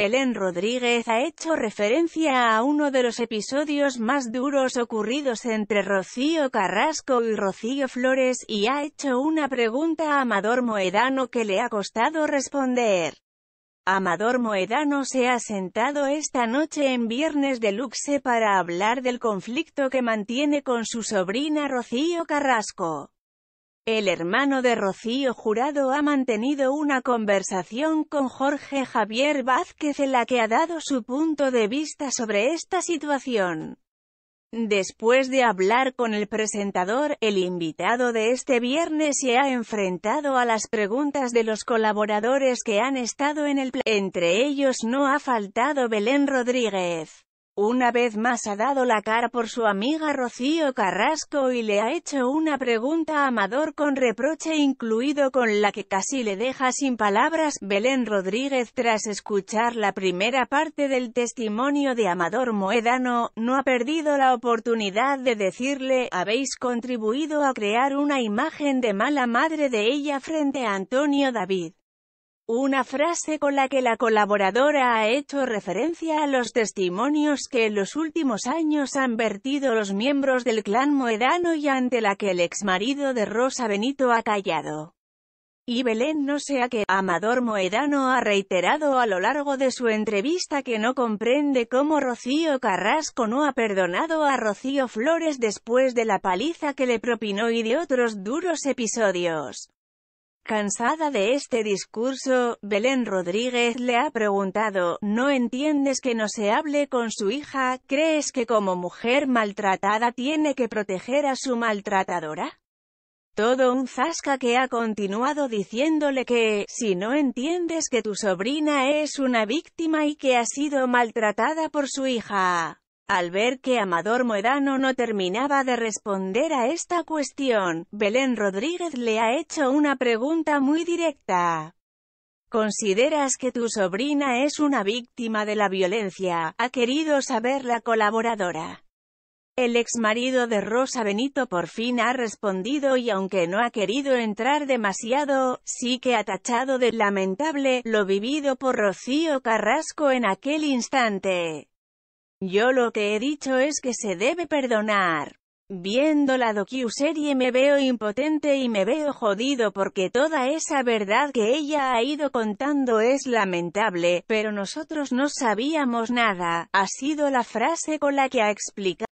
Belén Rodríguez ha hecho referencia a uno de los episodios más duros ocurridos entre Rocío Carrasco y Rocío Flores, y ha hecho una pregunta a Amador Moedano que le ha costado responder. Amador Moedano se ha sentado esta noche en Viernes de Luxe para hablar del conflicto que mantiene con su sobrina Rocío Carrasco. El hermano de Rocío Jurado ha mantenido una conversación con Jorge Javier Vázquez en la que ha dado su punto de vista sobre esta situación. Después de hablar con el presentador, el invitado de este viernes se ha enfrentado a las preguntas de los colaboradores que han estado en el Entre ellos no ha faltado Belén Rodríguez. Una vez más ha dado la cara por su amiga Rocío Carrasco y le ha hecho una pregunta a Amador con reproche incluido con la que casi le deja sin palabras, Belén Rodríguez tras escuchar la primera parte del testimonio de Amador Moedano, no ha perdido la oportunidad de decirle, habéis contribuido a crear una imagen de mala madre de ella frente a Antonio David una frase con la que la colaboradora ha hecho referencia a los testimonios que en los últimos años han vertido los miembros del clan Moedano y ante la que el exmarido de Rosa Benito ha callado. Y Belén no sea que, Amador Moedano ha reiterado a lo largo de su entrevista que no comprende cómo Rocío Carrasco no ha perdonado a Rocío Flores después de la paliza que le propinó y de otros duros episodios. Cansada de este discurso, Belén Rodríguez le ha preguntado, ¿no entiendes que no se hable con su hija? ¿Crees que como mujer maltratada tiene que proteger a su maltratadora? Todo un zasca que ha continuado diciéndole que, si no entiendes que tu sobrina es una víctima y que ha sido maltratada por su hija, al ver que Amador Moedano no terminaba de responder a esta cuestión, Belén Rodríguez le ha hecho una pregunta muy directa. ¿Consideras que tu sobrina es una víctima de la violencia? Ha querido saber la colaboradora. El ex marido de Rosa Benito por fin ha respondido y aunque no ha querido entrar demasiado, sí que ha tachado de lamentable lo vivido por Rocío Carrasco en aquel instante. Yo lo que he dicho es que se debe perdonar. Viendo la docu-serie me veo impotente y me veo jodido porque toda esa verdad que ella ha ido contando es lamentable, pero nosotros no sabíamos nada, ha sido la frase con la que ha explicado